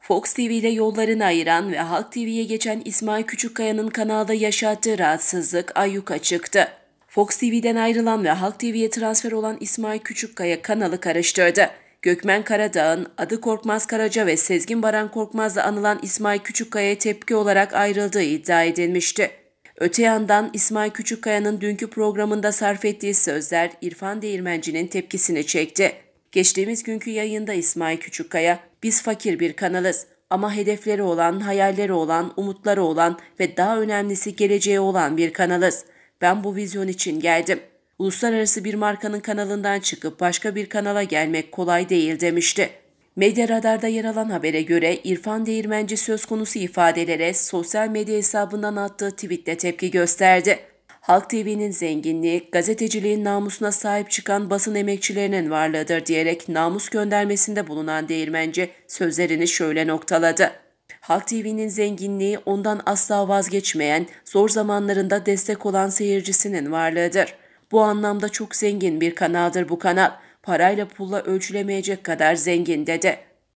Fox TV ile yollarını ayıran ve Halk TV'ye geçen İsmail Küçükkaya'nın kanalda yaşattığı rahatsızlık ayyuka çıktı. Fox TV'den ayrılan ve Halk TV'ye transfer olan İsmail Küçükkaya kanalı karıştırdı. Gökmen Karadağ'ın adı Korkmaz Karaca ve Sezgin Baran Korkmaz'la anılan İsmail Küçükkaya'ya tepki olarak ayrıldığı iddia edilmişti. Öte yandan İsmail Küçükkaya'nın dünkü programında sarf ettiği sözler İrfan Değirmenci'nin tepkisini çekti. Geçtiğimiz günkü yayında İsmail Küçükkaya, biz fakir bir kanalız ama hedefleri olan, hayalleri olan, umutları olan ve daha önemlisi geleceği olan bir kanalız. Ben bu vizyon için geldim. Uluslararası bir markanın kanalından çıkıp başka bir kanala gelmek kolay değil demişti. Medya Radar'da yer alan habere göre İrfan Değirmenci söz konusu ifadelere sosyal medya hesabından attığı tweetle tepki gösterdi. Halk TV'nin zenginliği, gazeteciliğin namusuna sahip çıkan basın emekçilerinin varlığıdır diyerek namus göndermesinde bulunan değirmenci sözlerini şöyle noktaladı. Halk TV'nin zenginliği ondan asla vazgeçmeyen, zor zamanlarında destek olan seyircisinin varlığıdır. Bu anlamda çok zengin bir kanaldır bu kanal. Parayla pulla ölçülemeyecek kadar zengin dedi.